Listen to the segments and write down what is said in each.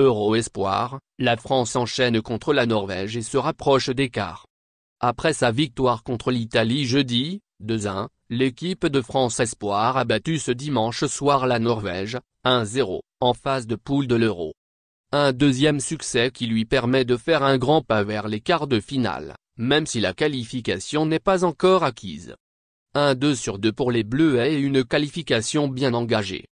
Euro espoir, la France enchaîne contre la Norvège et se rapproche des quarts. Après sa victoire contre l'Italie jeudi, 2-1, l'équipe de France Espoir a battu ce dimanche soir la Norvège, 1-0, en phase de poule de l'Euro. Un deuxième succès qui lui permet de faire un grand pas vers les quarts de finale, même si la qualification n'est pas encore acquise. 1 2 sur 2 pour les Bleus et une qualification bien engagée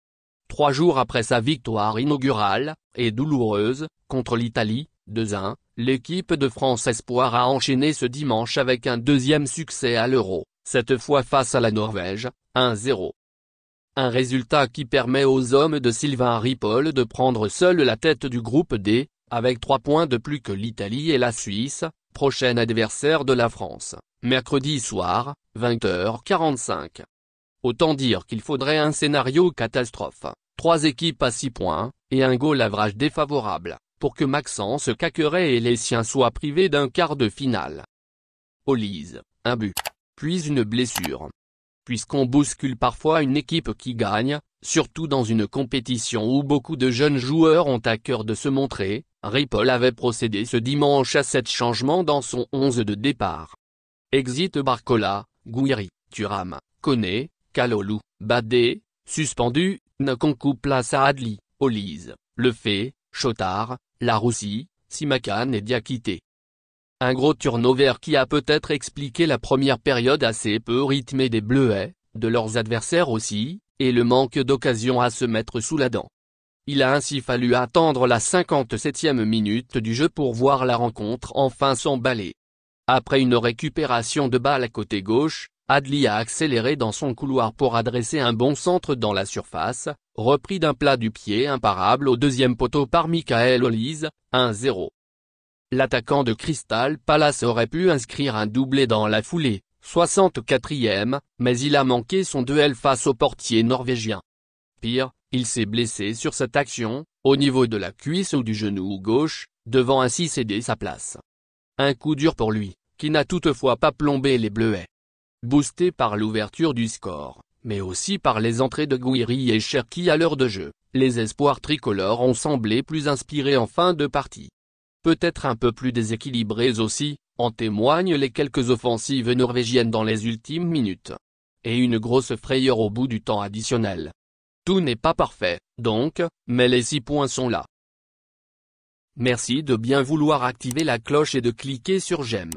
trois jours après sa victoire inaugurale, et douloureuse, contre l'Italie, 2-1, l'équipe de France Espoir a enchaîné ce dimanche avec un deuxième succès à l'Euro, cette fois face à la Norvège, 1-0. Un résultat qui permet aux hommes de Sylvain Ripoll de prendre seul la tête du groupe D, avec trois points de plus que l'Italie et la Suisse, prochain adversaire de la France, mercredi soir, 20h45. Autant dire qu'il faudrait un scénario catastrophe, trois équipes à 6 points, et un goal avrage défavorable, pour que Maxence caquerait et les siens soient privés d'un quart de finale. Olise, un but, puis une blessure. Puisqu'on bouscule parfois une équipe qui gagne, surtout dans une compétition où beaucoup de jeunes joueurs ont à cœur de se montrer, Ripoll avait procédé ce dimanche à sept changements dans son 11 de départ. Exit Barcola, Gouiri, Turam, Koné, Kalolou, Badé, suspendu, ne place à Adli, Olise, Lefebvre, Chotard, La Roussie, Simakan et Diakité. Un gros turnover qui a peut-être expliqué la première période assez peu rythmée des Bleuets, de leurs adversaires aussi, et le manque d'occasion à se mettre sous la dent. Il a ainsi fallu attendre la 57e minute du jeu pour voir la rencontre enfin s'emballer. Après une récupération de balles à côté gauche, Adli a accéléré dans son couloir pour adresser un bon centre dans la surface, repris d'un plat du pied imparable au deuxième poteau par Michael Olise, 1-0. L'attaquant de Crystal Palace aurait pu inscrire un doublé dans la foulée, 64e, mais il a manqué son duel face au portier norvégien. Pire, il s'est blessé sur cette action, au niveau de la cuisse ou du genou gauche, devant ainsi céder sa place. Un coup dur pour lui, qui n'a toutefois pas plombé les bleuets boosté par l'ouverture du score, mais aussi par les entrées de Guiri et Cherki à l'heure de jeu, les espoirs tricolores ont semblé plus inspirés en fin de partie. Peut-être un peu plus déséquilibrés aussi, en témoignent les quelques offensives norvégiennes dans les ultimes minutes. Et une grosse frayeur au bout du temps additionnel. Tout n'est pas parfait, donc, mais les six points sont là. Merci de bien vouloir activer la cloche et de cliquer sur j'aime.